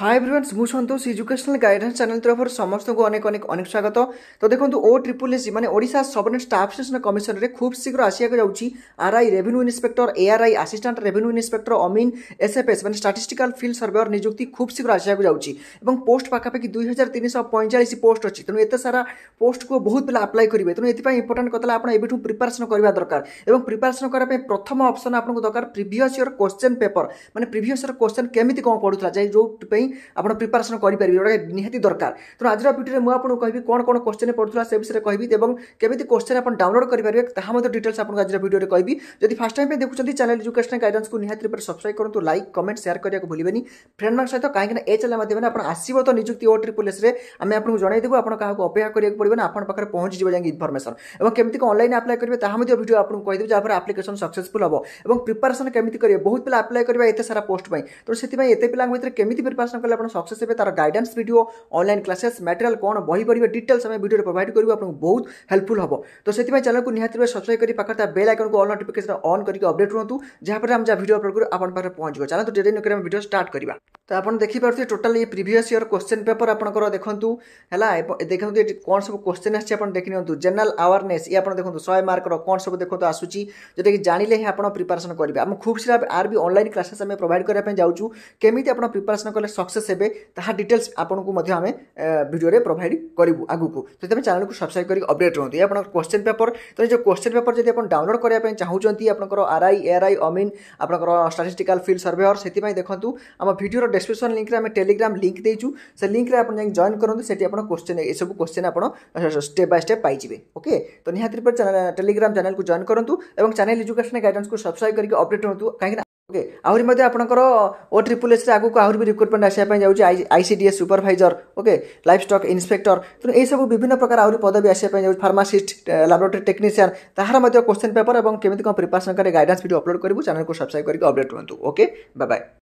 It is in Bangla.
হাই ব্রিভান্স মু সন্তোষ এজুকেশনাল গাইডেন্স চ্যানেল তরফর সমস্ত অনেক অনেক অনেক স্বাগত তো দেখুন ও ট্রিপল এসি মানে ওড়শা সবর্ডিনেট স্টাফ সিলেকশন কমিশনরে খুব শীঘ্র আসিয়া যাচ্ছি RI revenue inspector ARI assistant revenue inspector অমিন এসএফএস মানে স্টাটিস্টিকাল ফিল্ড সর্ভেয়র নিযুক্তি খুব শীঘ্র আসিয়া যাচ্ছি এবং পোস্ট পাখাপাখি দুই হাজার তিনশহ পঁয়চাশ পোস্ট অছি তেমন এত সারা পোস্টকু বহু পিলা আপ্লাই করবে তেমন এপাই ইম্পর্টাট কথা আপনার এবিঠু প্রিপারেসন করা দরকার এবং প্রিপারেসন করা প্রথম অপসন আপনার দরকার প্রিভিয়স ইয়ার কোশ্চেন পেপর মানে প্রিভিয়স ইয়ার কোশ্চেন কেমিতি কম পড়ুলা যাই যে ଆପଣ ପ୍ରିପାରେସନ୍ କରିପାରିବେ ଯେଉଁଟାକି ନିହାତି ଦରକାର ତେଣୁ ଆଜିର ଭିଡ଼ିଓରେ ମୁଁ ଆପଣଙ୍କୁ କହିବି କ'ଣ କ'ଣ କୋଶ୍ଚିନ୍ ପଡ଼ୁଥିଲା ସେ ବିଷୟରେ କହିବି ଏବଂ କେମିତି କୋଶ୍ଚିନ୍ ଆପଣ ଡାଉନଲୋଡ଼ କରିପାରିବେ ତାହା ମଧ୍ୟ ଡିଟେଲ୍ସ ଆପଣଙ୍କୁ ଆଜିର ଭିଡ଼ିଓରେ କହିବି ଯଦି ଫାର୍ଷ୍ଟ ଟାଇମ୍ ପାଇଁ ଦେଖୁଛନ୍ତି ଚ୍ୟାନେଲ୍ ଏଜୁକେସନ୍ ଗାଇଡାନ୍ସକୁ ନିହାତି ରୂପରେ ସବସ୍କ୍ରାଇବ୍ କରନ୍ତୁ ଲାଇକ୍ କମେଣ୍ଟ ସେୟାର କରିବାକୁ ଭୁଲିବେନି ଫ୍ରେଣ୍ଡମାନଙ୍କ ସହିତ କାହିଁକିନା ଏ ଚ୍ୟାନେଲ୍ ମାଧ୍ୟମରେ ଆପଣ ଆସିବ ତ ନିଯୁକ୍ତି ଓ ଟ୍ରିପୁଲ୍ ଏସ୍ରେ ଆମେ ଆପଣଙ୍କୁ ଜଣାଇଦେବୁ ଆପଣ କାହାକୁ ଅପେକ୍ଷା କରିବାକୁ ପଡ଼ିବ ନା ଆପଣଙ୍କ ପାଖରେ ପହଞ୍ଚିଯିବ ଯାଇକି ଇନଫର୍ମେସନ୍ ଏବଂ କେମିତି କ'ଣ ଅନଲାଇନ୍ ଆପ୍ଲାଏ କରିବେ ତାହା ମଧ୍ୟ ଭିଡ଼ିଓ ଆପଣଙ୍କୁ କହିଦେବୁ ଯାହାଫଳରେ ଆପ୍ଲିକେସନ୍ ସକ୍ସେସଫୁଲ୍ ହେବ ଏବଂ ପ୍ରିପାରେସନ୍ କେମିତି କରିବେ ବହୁତ ପିଲା ଆପ୍ଲାଏ କରିବା ଏତେ ସାରା ପୋଷ୍ଟ ପାଇଁ ତେଣୁ ସେଥିପାଇଁ ଏତେ ପିଲାଙ୍କ ଭିତରେ କେମିତି ପ୍ରିପାରେସନ୍ সকলে আপন সাকসেস হে তার guidance video online classes material কোন বই পড়িবে ডিটেইলস আমি ভিডিওতে প্রোভাইড করিব আপনক বহুত হেল্পফুল হবো তো সেইতে আমি চ্যানেল কো নিহতিবে সাবস্ক্রাইব করি পাকর্তা বেল আইকন কো অল নোটিফিকেশন অন করিকে আপডেট রহন্তু জহা পর আম যা ভিডিও আপলোড করু আপন পর পোনচ গ যালা তো দেরি নকৰি আমি ভিডিও স্টার্ট করিবা তো আপন দেখি পারতে টোটাল ই প্রিভিয়াস ইয়ার কোশ্চেন পেপার আপনকৰ দেখন্তু হেলা এ দেখন্তু এ কোনসব কোশ্চেন আছে আপন দেখনিওনতু জেনারেল আওয়ারনেস ই আপন দেখন্তু 100 মার্কৰ কোনসব দেখোতো আসুচি যেতে কি জানিলে হে আপন প্রিপারেশন কৰিব আমি খুব শিৰাব আর ভি অনলাইন ক্লাসেস আমি প্ৰোভাইড কৰা পই যাওচু কেমিতে আপন প্রিপারেশন কৰে ସକ୍ସେସ୍ ହେବେ ତାହା ଡିଟେଲ୍ସ ଆପଣଙ୍କୁ ମଧ୍ୟ ଆମେ ଭିଡ଼ିଓରେ ପ୍ରୋଭାଇଡ଼ କରିବୁ ଆଗକୁ ଯଦି ତୁମେ ଚ୍ୟାନେଲକୁ ସବସ୍କ୍ରାଇବ୍ କରିକି ଅପଡ଼େଟ୍ ରୁହନ୍ତୁ ଆପଣ କ୍ୱେଶ୍ଚନ୍ ପେପର ତ ଯେଉଁ କ୍ୱେଶ୍ଚନ୍ ପେପର ଯଦି ଆପଣ ଡାଉନଲୋଡ଼ କରିବା ପାଇଁ ଚାହୁଁଛନ୍ତି ଆପଣଙ୍କର ଆର୍ଆଇ ଏଆର୍ଆଇ ଅମିନ୍ ଆପଣଙ୍କର ଷ୍ଟାଟିଷ୍ଟିକାଲ ଫିଲ୍ଡ ସର୍ଭେୟର ସେଥିପାଇଁ ଦେଖନ୍ତୁ ଆମ ଭିଡ଼ିଓର ଡେସ୍କ୍ରିପସନ୍ ଲିଙ୍କ୍ରେ ଆମେ ଟେଲିଗ୍ରାମ୍ ଲିଙ୍କ୍ ଦେଇଛୁ ସେ ଲିଙ୍କ୍ରେ ଆପଣ ଯାଇକି ଜଏନ୍ କରନ୍ତୁ ସେଠି ଆପଣ କୋଶ୍ଚିନ୍ ଏସବୁ କ୍ୱେଶ୍ଚନ୍ ଆପଣ ଷ୍ଟେପ୍ ବାଇ ଷ୍ଟେପ୍ ପାଇଯିବେ ଓକେ ତ ନିହାତି ରୂପେ ଟେଲିଗ୍ରାମ୍ ଚ୍ୟାନେଲକୁ ଜଏନ୍ କରନ୍ତୁ ଏବଂ ଚ୍ୟାନେଲ ଏଜୁକେସନ୍ ଗାଇଡାନ୍ସକୁ ସବସ୍କ୍ରାଇବ୍ କରିକି ଅପଡ଼େଟ୍ ରୁହନ୍ତୁ କାହିଁକିନା ଓକେ ଆହୁରି ମଧ୍ୟ ଆପଣଙ୍କର ଓ ଟ୍ରିପୁଲ୍ ଏସ୍ରେ ଆଗକୁ ଆହୁରି ବି ରିକ୍ରୁଟମେଣ୍ଟ ଆସିବା ପାଇଁ ଯାଉଛି I I C D S supervisor okay life stock inspector ତେଣୁ ଏହିସବୁ ବିଭିନ୍ନ ପ୍ରକାର ଆହୁରି ପଦବୀ ଆସିବା ପାଇଁ ଯାଉଛି ଫାର୍ମାସିଷ୍ଟ ଲାବୋରେଟୋରୀ ଟେକ୍ନିସିଆନ୍ ତାହାର ମଧ୍ୟ କୋଶ୍ଚିନ୍ ପେପର୍ ଏବଂ କେମିତି କ'ଣ ପ୍ରିପାରେସନ୍ କରି ଗାଇଡ଼ାନ୍ସ ଭିଡ଼ିଓ ଅପଲୋଡ଼ କରିବୁ ଚ୍ୟାନେଲକୁ ସବସ୍କ୍ରାଇବ୍ କରିକି ଅପଡ଼େଟ୍ ରୁହନ୍ତୁ ଓକେ ବାଏ